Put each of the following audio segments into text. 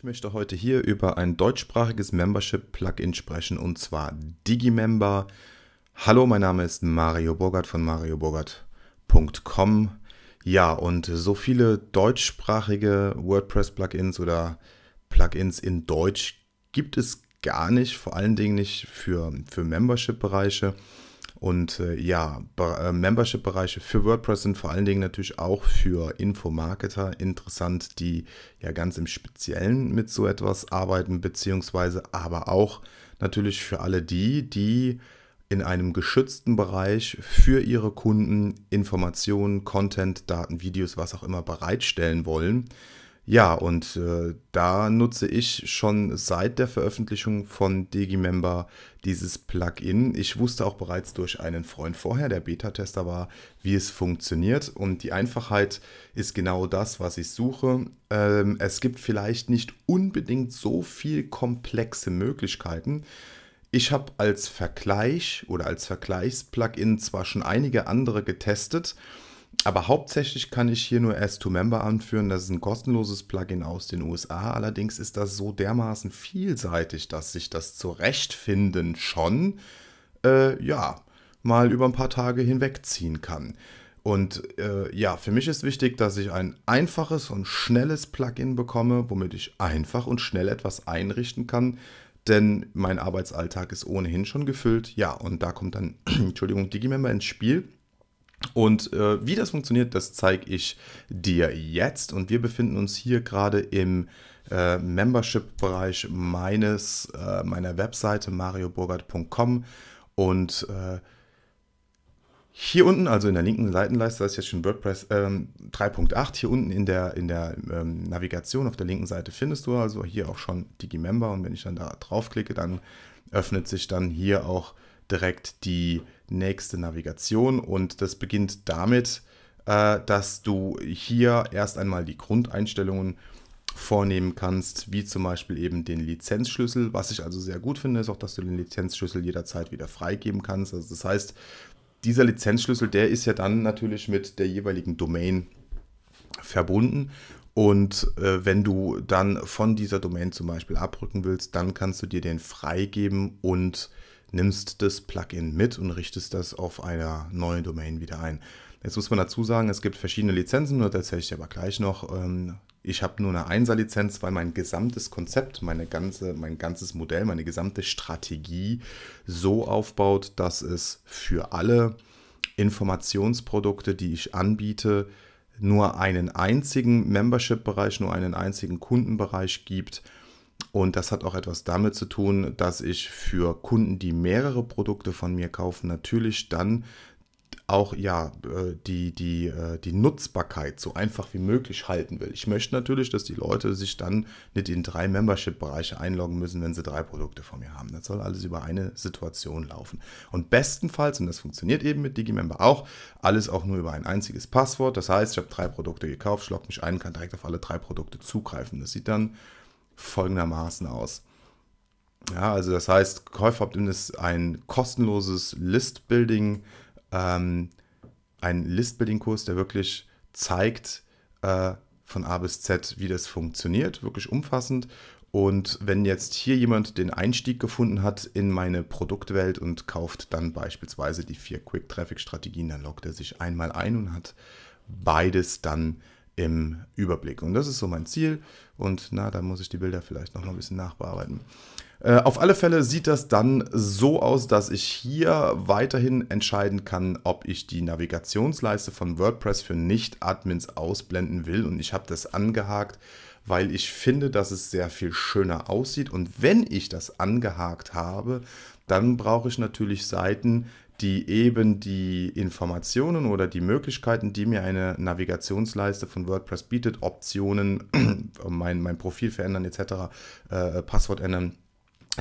Ich möchte heute hier über ein deutschsprachiges Membership-Plugin sprechen und zwar Digimember. Hallo, mein Name ist Mario Burgert von marioburgert.com. Ja, und so viele deutschsprachige WordPress-Plugins oder Plugins in Deutsch gibt es gar nicht, vor allen Dingen nicht für, für Membership-Bereiche. Und äh, ja, Be äh, Membership-Bereiche für WordPress sind vor allen Dingen natürlich auch für Infomarketer interessant, die ja ganz im Speziellen mit so etwas arbeiten, beziehungsweise aber auch natürlich für alle die, die in einem geschützten Bereich für ihre Kunden Informationen, Content, Daten, Videos, was auch immer bereitstellen wollen ja, und äh, da nutze ich schon seit der Veröffentlichung von Digimember dieses Plugin. Ich wusste auch bereits durch einen Freund vorher, der Beta-Tester war, wie es funktioniert. Und die Einfachheit ist genau das, was ich suche. Ähm, es gibt vielleicht nicht unbedingt so viel komplexe Möglichkeiten. Ich habe als Vergleich oder als Vergleichs-Plugin zwar schon einige andere getestet, äh, aber hauptsächlich kann ich hier nur S2Member anführen. Das ist ein kostenloses Plugin aus den USA. Allerdings ist das so dermaßen vielseitig, dass sich das Zurechtfinden schon, äh, ja, mal über ein paar Tage hinwegziehen kann. Und äh, ja, für mich ist wichtig, dass ich ein einfaches und schnelles Plugin bekomme, womit ich einfach und schnell etwas einrichten kann, denn mein Arbeitsalltag ist ohnehin schon gefüllt. Ja, und da kommt dann, Entschuldigung, Digimember ins Spiel und äh, wie das funktioniert, das zeige ich dir jetzt. Und wir befinden uns hier gerade im äh, Membership-Bereich meines, äh, meiner Webseite marioburgert.com und äh, hier unten, also in der linken Seitenleiste, das ist jetzt schon WordPress ähm, 3.8, hier unten in der, in der ähm, Navigation auf der linken Seite findest du also hier auch schon Digi-Member. und wenn ich dann da draufklicke, dann öffnet sich dann hier auch direkt die nächste Navigation und das beginnt damit, äh, dass du hier erst einmal die Grundeinstellungen vornehmen kannst, wie zum Beispiel eben den Lizenzschlüssel. Was ich also sehr gut finde, ist auch, dass du den Lizenzschlüssel jederzeit wieder freigeben kannst. Also das heißt, dieser Lizenzschlüssel, der ist ja dann natürlich mit der jeweiligen Domain verbunden. Und äh, wenn du dann von dieser Domain zum Beispiel abrücken willst, dann kannst du dir den freigeben und äh, nimmst das Plugin mit und richtest das auf einer neuen Domain wieder ein. Jetzt muss man dazu sagen, es gibt verschiedene Lizenzen, das erzähle ich dir aber gleich noch. Ähm, ich habe nur eine 1er Lizenz, weil mein gesamtes Konzept, meine ganze, mein ganzes Modell, meine gesamte Strategie so aufbaut, dass es für alle Informationsprodukte, die ich anbiete, nur einen einzigen Membership-Bereich, nur einen einzigen Kundenbereich gibt und das hat auch etwas damit zu tun, dass ich für Kunden, die mehrere Produkte von mir kaufen, natürlich dann auch ja äh, die, die, äh, die Nutzbarkeit so einfach wie möglich halten will. Ich möchte natürlich, dass die Leute sich dann nicht in drei Membership-Bereiche einloggen müssen, wenn sie drei Produkte von mir haben. Das soll alles über eine Situation laufen. Und bestenfalls, und das funktioniert eben mit Digimember auch, alles auch nur über ein einziges Passwort. Das heißt, ich habe drei Produkte gekauft, ich mich ein, kann direkt auf alle drei Produkte zugreifen. Das sieht dann folgendermaßen aus. Ja, also das heißt, Käuferopt-in ist ein kostenloses Listbuilding, ähm, ein listbuilding kurs der wirklich zeigt äh, von A bis Z, wie das funktioniert, wirklich umfassend. Und wenn jetzt hier jemand den Einstieg gefunden hat in meine Produktwelt und kauft dann beispielsweise die vier Quick-Traffic-Strategien, dann loggt er sich einmal ein und hat beides dann im Überblick. Und das ist so mein Ziel. Und na, da muss ich die Bilder vielleicht noch mal ein bisschen nachbearbeiten. Äh, auf alle Fälle sieht das dann so aus, dass ich hier weiterhin entscheiden kann, ob ich die Navigationsleiste von WordPress für Nicht-Admins ausblenden will. Und ich habe das angehakt, weil ich finde, dass es sehr viel schöner aussieht. Und wenn ich das angehakt habe, dann brauche ich natürlich Seiten, die eben die Informationen oder die Möglichkeiten, die mir eine Navigationsleiste von WordPress bietet, Optionen, mein, mein Profil verändern etc., äh, Passwort ändern,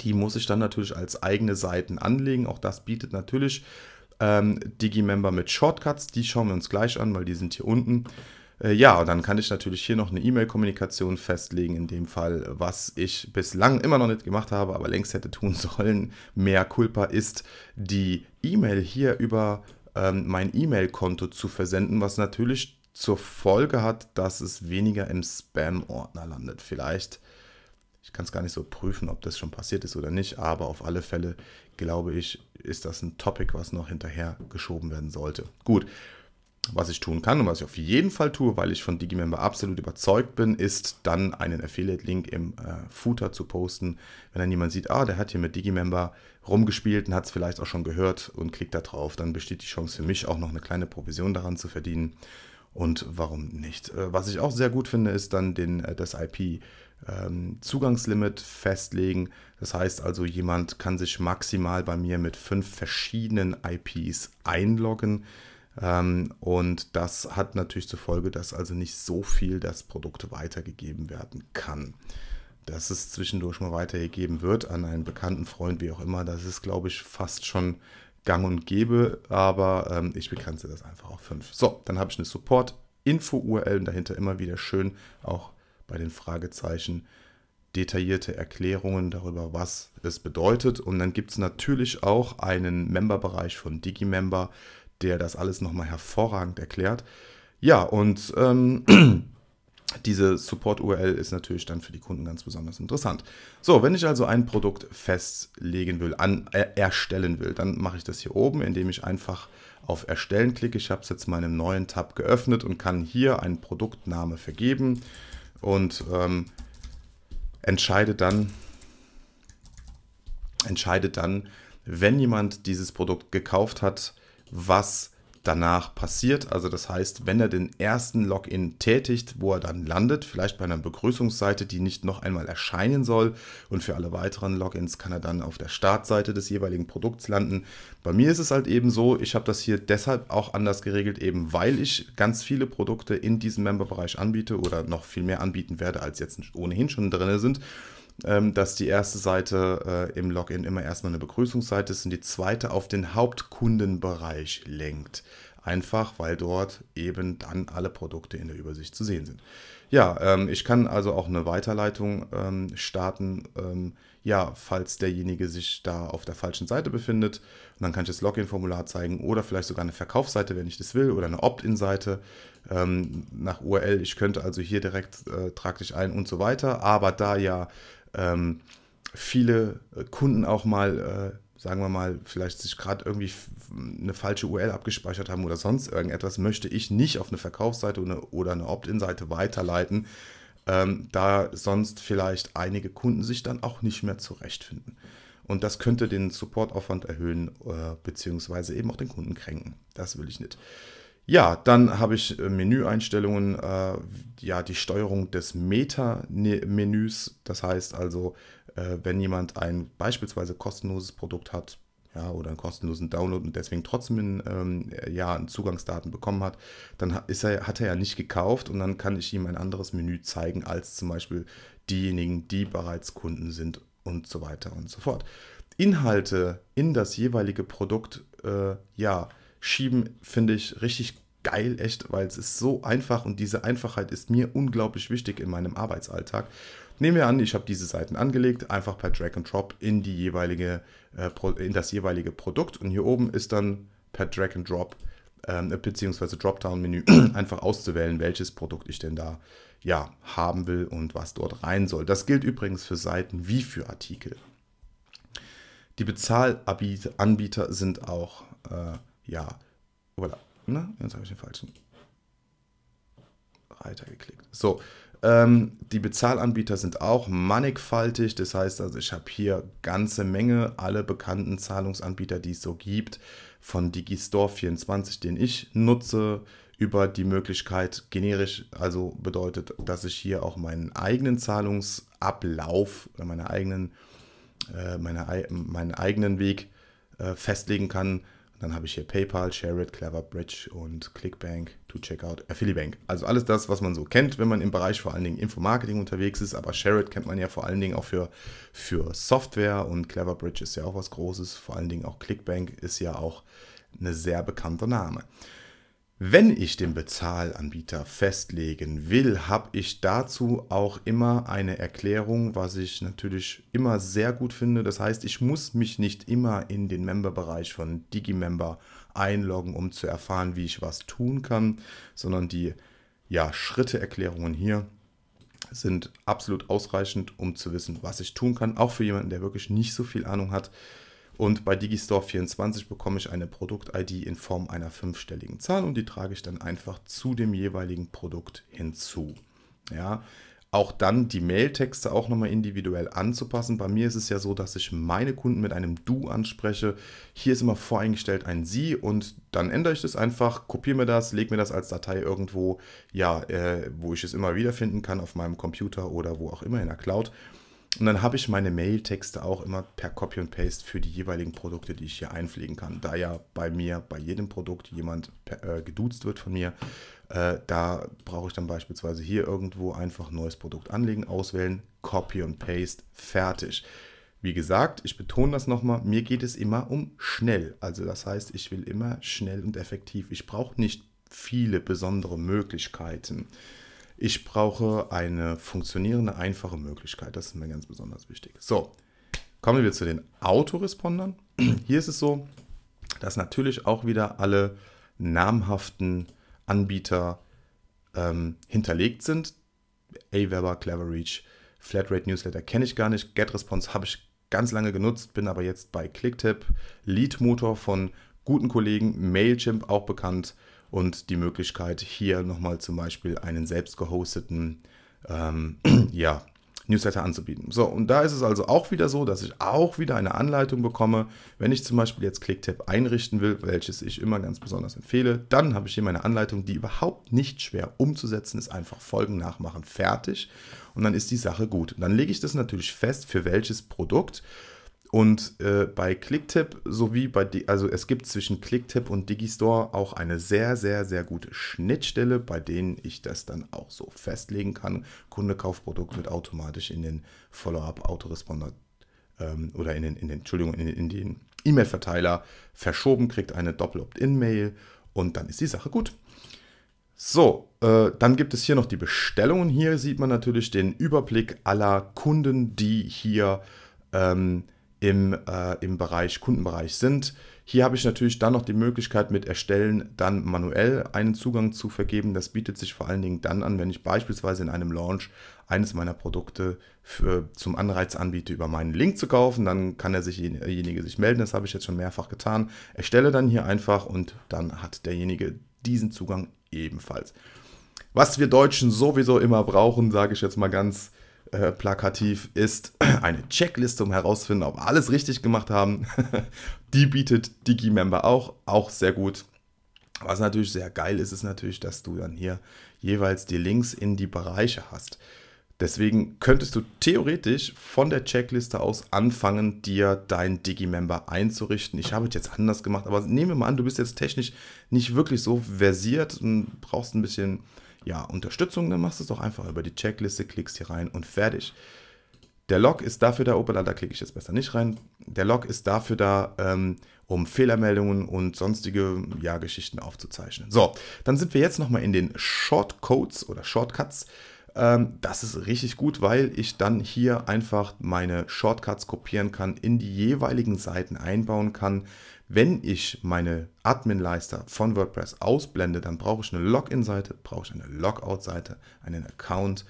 die muss ich dann natürlich als eigene Seiten anlegen. Auch das bietet natürlich ähm, Digimember mit Shortcuts. Die schauen wir uns gleich an, weil die sind hier unten. Äh, ja, und dann kann ich natürlich hier noch eine E-Mail-Kommunikation festlegen, in dem Fall, was ich bislang immer noch nicht gemacht habe, aber längst hätte tun sollen. Mehr Culpa ist, die E-Mail hier über ähm, mein E-Mail-Konto zu versenden, was natürlich zur Folge hat, dass es weniger im Spam-Ordner landet. Vielleicht, ich kann es gar nicht so prüfen, ob das schon passiert ist oder nicht, aber auf alle Fälle glaube ich, ist das ein Topic, was noch hinterher geschoben werden sollte. Gut. Was ich tun kann und was ich auf jeden Fall tue, weil ich von Digimember absolut überzeugt bin, ist dann einen Affiliate-Link im äh, Footer zu posten. Wenn dann jemand sieht, ah, der hat hier mit Digimember rumgespielt und hat es vielleicht auch schon gehört und klickt da drauf, dann besteht die Chance für mich auch noch eine kleine Provision daran zu verdienen. Und warum nicht? Äh, was ich auch sehr gut finde, ist dann den, äh, das IP. Ähm, Zugangslimit festlegen. Das heißt also, jemand kann sich maximal bei mir mit fünf verschiedenen IPs einloggen. Ähm, und das hat natürlich zur Folge, dass also nicht so viel das Produkt weitergegeben werden kann. Dass es zwischendurch mal weitergegeben wird an einen bekannten Freund, wie auch immer, das ist, glaube ich, fast schon gang und gäbe, aber ähm, ich begrenze das einfach auf 5. So, dann habe ich eine Support-Info-URL und dahinter immer wieder schön auch bei den Fragezeichen detaillierte Erklärungen darüber, was es bedeutet. Und dann gibt es natürlich auch einen Member-Bereich von DigiMember, member der das alles nochmal hervorragend erklärt. Ja, und ähm, diese Support-URL ist natürlich dann für die Kunden ganz besonders interessant. So, wenn ich also ein Produkt festlegen will, an, er, äh, erstellen will, dann mache ich das hier oben, indem ich einfach auf Erstellen klicke. Ich habe es jetzt meinem neuen Tab geöffnet und kann hier einen Produktname vergeben und ähm, entscheide dann, entscheidet dann, wenn jemand dieses Produkt gekauft hat, was danach passiert. Also das heißt, wenn er den ersten Login tätigt, wo er dann landet, vielleicht bei einer Begrüßungsseite, die nicht noch einmal erscheinen soll. Und für alle weiteren Logins kann er dann auf der Startseite des jeweiligen Produkts landen. Bei mir ist es halt eben so, ich habe das hier deshalb auch anders geregelt, eben weil ich ganz viele Produkte in diesem Memberbereich anbiete oder noch viel mehr anbieten werde, als jetzt ohnehin schon drin sind. Ähm, dass die erste Seite äh, im Login immer erstmal eine Begrüßungsseite ist und die zweite auf den Hauptkundenbereich lenkt. Einfach, weil dort eben dann alle Produkte in der Übersicht zu sehen sind. Ja, ähm, ich kann also auch eine Weiterleitung ähm, starten, ähm, ja, falls derjenige sich da auf der falschen Seite befindet. Und dann kann ich das Login-Formular zeigen oder vielleicht sogar eine Verkaufsseite, wenn ich das will, oder eine Opt-in-Seite ähm, nach URL. Ich könnte also hier direkt äh, trag dich ein und so weiter. Aber da ja ähm, viele äh, Kunden auch mal, äh, sagen wir mal, vielleicht sich gerade irgendwie eine falsche URL abgespeichert haben oder sonst irgendetwas, möchte ich nicht auf eine Verkaufsseite oder eine Opt-in-Seite weiterleiten, ähm, da sonst vielleicht einige Kunden sich dann auch nicht mehr zurechtfinden. Und das könnte den Supportaufwand erhöhen, äh, beziehungsweise eben auch den Kunden kränken. Das will ich nicht. Ja, dann habe ich äh, Menüeinstellungen, äh, ja, die Steuerung des Meta-Menüs. Das heißt also, äh, wenn jemand ein beispielsweise kostenloses Produkt hat, ja, oder einen kostenlosen Download und deswegen trotzdem ähm, ja, einen Zugangsdaten bekommen hat, dann ist er, hat er ja nicht gekauft und dann kann ich ihm ein anderes Menü zeigen als zum Beispiel diejenigen, die bereits Kunden sind und so weiter und so fort. Inhalte in das jeweilige Produkt, äh, ja, schieben, finde ich richtig geil, echt, weil es ist so einfach und diese Einfachheit ist mir unglaublich wichtig in meinem Arbeitsalltag. Nehmen wir an, ich habe diese Seiten angelegt, einfach per Drag and Drop in, die jeweilige, äh, in das jeweilige Produkt und hier oben ist dann per Drag and Drop ähm, beziehungsweise Dropdown-Menü einfach auszuwählen, welches Produkt ich denn da ja, haben will und was dort rein soll. Das gilt übrigens für Seiten wie für Artikel. Die Bezahlanbieter sind auch äh, ja. Voilà. Na, ne? jetzt habe ich den falschen Reiter geklickt. So, ähm, die Bezahlanbieter sind auch mannigfaltig. Das heißt also, ich habe hier ganze Menge alle bekannten Zahlungsanbieter, die es so gibt. Von Digistore24, den ich nutze, über die Möglichkeit generisch, also bedeutet, dass ich hier auch meinen eigenen Zahlungsablauf oder meine eigenen, äh, meine, meinen eigenen Weg äh, festlegen kann dann habe ich hier PayPal, Shared, Cleverbridge und Clickbank, To Checkout, Affilibank. Äh, also alles das, was man so kennt, wenn man im Bereich vor allen Dingen Infomarketing unterwegs ist. Aber Shared kennt man ja vor allen Dingen auch für, für Software und Cleverbridge ist ja auch was Großes. Vor allen Dingen auch Clickbank ist ja auch ein sehr bekannter Name. Wenn ich den Bezahlanbieter festlegen will, habe ich dazu auch immer eine Erklärung, was ich natürlich immer sehr gut finde. Das heißt, ich muss mich nicht immer in den Member-Bereich von DigiMember einloggen, um zu erfahren, wie ich was tun kann, sondern die ja, schritte hier sind absolut ausreichend, um zu wissen, was ich tun kann. Auch für jemanden, der wirklich nicht so viel Ahnung hat. Und bei Digistore 24 bekomme ich eine Produkt-ID in Form einer fünfstelligen Zahl und die trage ich dann einfach zu dem jeweiligen Produkt hinzu. Ja, auch dann die Mailtexte auch nochmal individuell anzupassen. Bei mir ist es ja so, dass ich meine Kunden mit einem Du anspreche. Hier ist immer voreingestellt ein Sie und dann ändere ich das einfach, kopiere mir das, lege mir das als Datei irgendwo, ja, äh, wo ich es immer wiederfinden kann auf meinem Computer oder wo auch immer in der Cloud und dann habe ich meine Mailtexte auch immer per Copy und Paste für die jeweiligen Produkte, die ich hier einpflegen kann. Da ja bei mir, bei jedem Produkt jemand per, äh, geduzt wird von mir, äh, da brauche ich dann beispielsweise hier irgendwo einfach neues Produkt anlegen, auswählen, Copy und Paste, fertig. Wie gesagt, ich betone das nochmal, mir geht es immer um schnell. Also das heißt, ich will immer schnell und effektiv. Ich brauche nicht viele besondere Möglichkeiten. Ich brauche eine funktionierende, einfache Möglichkeit. Das ist mir ganz besonders wichtig. So, kommen wir zu den Autorespondern. Hier ist es so, dass natürlich auch wieder alle namhaften Anbieter ähm, hinterlegt sind. Aweber, Cleverreach, Flatrate Newsletter kenne ich gar nicht. GetResponse habe ich ganz lange genutzt, bin aber jetzt bei ClickTip, Leadmotor von guten Kollegen, Mailchimp auch bekannt und die Möglichkeit, hier nochmal zum Beispiel einen selbst gehosteten ähm, ja, Newsletter anzubieten. So, und da ist es also auch wieder so, dass ich auch wieder eine Anleitung bekomme. Wenn ich zum Beispiel jetzt ClickTap einrichten will, welches ich immer ganz besonders empfehle, dann habe ich hier meine Anleitung, die überhaupt nicht schwer umzusetzen ist. Einfach Folgen nachmachen, fertig. Und dann ist die Sache gut. Und dann lege ich das natürlich fest, für welches Produkt und äh, bei Clicktip sowie bei, Di also es gibt zwischen Clicktip und Digistore auch eine sehr, sehr, sehr gute Schnittstelle, bei denen ich das dann auch so festlegen kann. Kundekaufprodukt wird automatisch in den Follow-up Autoresponder ähm, oder in den, in den, Entschuldigung, in in den E-Mail-Verteiler verschoben, kriegt eine Doppel-Opt-in-Mail und dann ist die Sache gut. So, äh, dann gibt es hier noch die Bestellungen. Hier sieht man natürlich den Überblick aller Kunden, die hier ähm, im, äh, im Bereich Kundenbereich sind. Hier habe ich natürlich dann noch die Möglichkeit mit Erstellen dann manuell einen Zugang zu vergeben. Das bietet sich vor allen Dingen dann an, wenn ich beispielsweise in einem Launch eines meiner Produkte für, zum Anreiz anbiete, über meinen Link zu kaufen. Dann kann er sich, derjenige sich melden, das habe ich jetzt schon mehrfach getan. Erstelle dann hier einfach und dann hat derjenige diesen Zugang ebenfalls. Was wir Deutschen sowieso immer brauchen, sage ich jetzt mal ganz äh, plakativ ist eine Checkliste, um herauszufinden, ob alles richtig gemacht haben. Die bietet DigiMember auch, auch sehr gut. Was natürlich sehr geil ist, ist natürlich, dass du dann hier jeweils die Links in die Bereiche hast. Deswegen könntest du theoretisch von der Checkliste aus anfangen, dir dein Digimember einzurichten. Ich habe es jetzt anders gemacht, aber nehmen wir mal an, du bist jetzt technisch nicht wirklich so versiert und brauchst ein bisschen ja, Unterstützung, dann machst du es doch einfach über die Checkliste, klickst hier rein und fertig. Der Log ist dafür da, opala, da klicke ich jetzt besser nicht rein. Der Log ist dafür da, ähm, um Fehlermeldungen und sonstige ja, Geschichten aufzuzeichnen. So, dann sind wir jetzt nochmal in den Shortcodes oder Shortcuts. Ähm, das ist richtig gut, weil ich dann hier einfach meine Shortcuts kopieren kann, in die jeweiligen Seiten einbauen kann. Wenn ich meine admin leister von WordPress ausblende, dann brauche ich eine Login-Seite, brauche ich eine Logout-Seite, einen Account.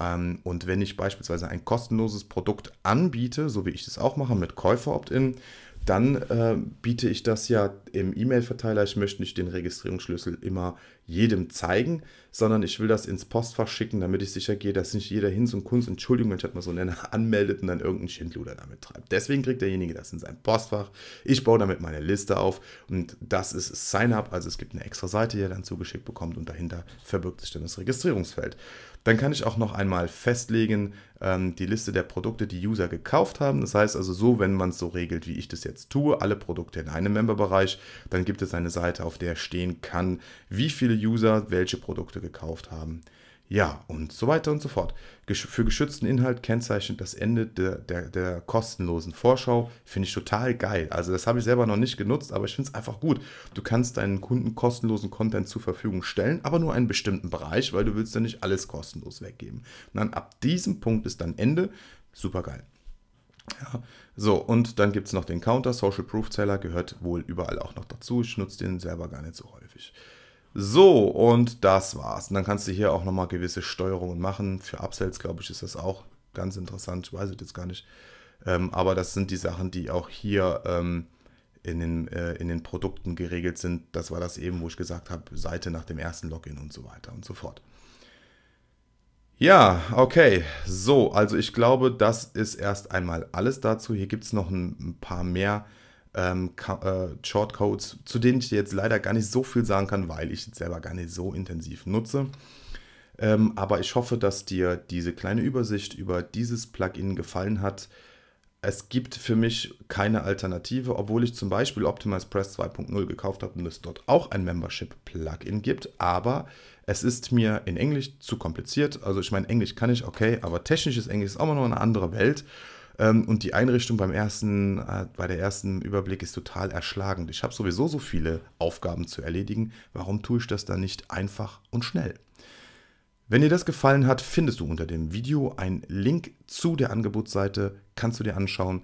Ähm, und wenn ich beispielsweise ein kostenloses Produkt anbiete, so wie ich das auch mache mit Käufer-Opt-in, dann äh, biete ich das ja im E-Mail-Verteiler. Ich möchte nicht den Registrierungsschlüssel immer jedem zeigen, sondern ich will das ins Postfach schicken, damit ich sicher gehe, dass nicht jeder hin und Kunst, Entschuldigung, ich hatte mal so einen anmeldet und dann irgendeinen Schindluder damit treibt. Deswegen kriegt derjenige das in sein Postfach. Ich baue damit meine Liste auf und das ist Sign-up. Also es gibt eine extra Seite, die er dann zugeschickt bekommt und dahinter verbirgt sich dann das Registrierungsfeld. Dann kann ich auch noch einmal festlegen ähm, die Liste der Produkte, die User gekauft haben. Das heißt also so, wenn man es so regelt, wie ich das jetzt tue, alle Produkte in einem Memberbereich, dann gibt es eine Seite, auf der stehen kann, wie viele User welche Produkte gekauft haben. Ja, und so weiter und so fort. Für geschützten Inhalt kennzeichnet das Ende der, der, der kostenlosen Vorschau. Finde ich total geil. Also das habe ich selber noch nicht genutzt, aber ich finde es einfach gut. Du kannst deinen Kunden kostenlosen Content zur Verfügung stellen, aber nur einen bestimmten Bereich, weil du willst ja nicht alles kostenlos weggeben. Und dann ab diesem Punkt ist dann Ende. Super geil. Ja, so, und dann gibt es noch den Counter. Social Proof Seller gehört wohl überall auch noch dazu. Ich nutze den selber gar nicht so häufig. So, und das war's. Und dann kannst du hier auch nochmal gewisse Steuerungen machen. Für Upsells, glaube ich, ist das auch ganz interessant. Ich weiß es jetzt gar nicht. Ähm, aber das sind die Sachen, die auch hier ähm, in, den, äh, in den Produkten geregelt sind. Das war das eben, wo ich gesagt habe, Seite nach dem ersten Login und so weiter und so fort. Ja, okay. So, also ich glaube, das ist erst einmal alles dazu. Hier gibt es noch ein, ein paar mehr. Ähm, äh, Shortcodes, zu denen ich jetzt leider gar nicht so viel sagen kann, weil ich selber gar nicht so intensiv nutze. Ähm, aber ich hoffe, dass dir diese kleine Übersicht über dieses Plugin gefallen hat. Es gibt für mich keine Alternative, obwohl ich zum Beispiel Optimize Press 2.0 gekauft habe und es dort auch ein Membership-Plugin gibt. Aber es ist mir in Englisch zu kompliziert. Also ich meine, Englisch kann ich, okay, aber technisches Englisch ist auch immer noch eine andere Welt. Ähm, und die Einrichtung beim ersten, äh, bei der ersten Überblick ist total erschlagend. Ich habe sowieso so viele Aufgaben zu erledigen. Warum tue ich das dann nicht einfach und schnell? Wenn dir das gefallen hat, findest du unter dem Video einen Link zu der Angebotsseite, kannst du dir anschauen.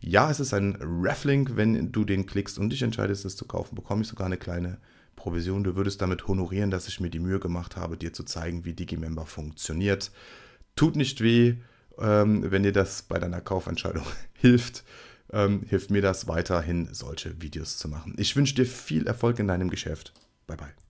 Ja, es ist ein Rafflink, wenn du den klickst und dich entscheidest, es zu kaufen, bekomme ich sogar eine kleine Provision. Du würdest damit honorieren, dass ich mir die Mühe gemacht habe, dir zu zeigen, wie Digimember funktioniert. Tut nicht weh, ähm, wenn dir das bei deiner Kaufentscheidung hilft, ähm, hilft mir das weiterhin, solche Videos zu machen. Ich wünsche dir viel Erfolg in deinem Geschäft. Bye bye.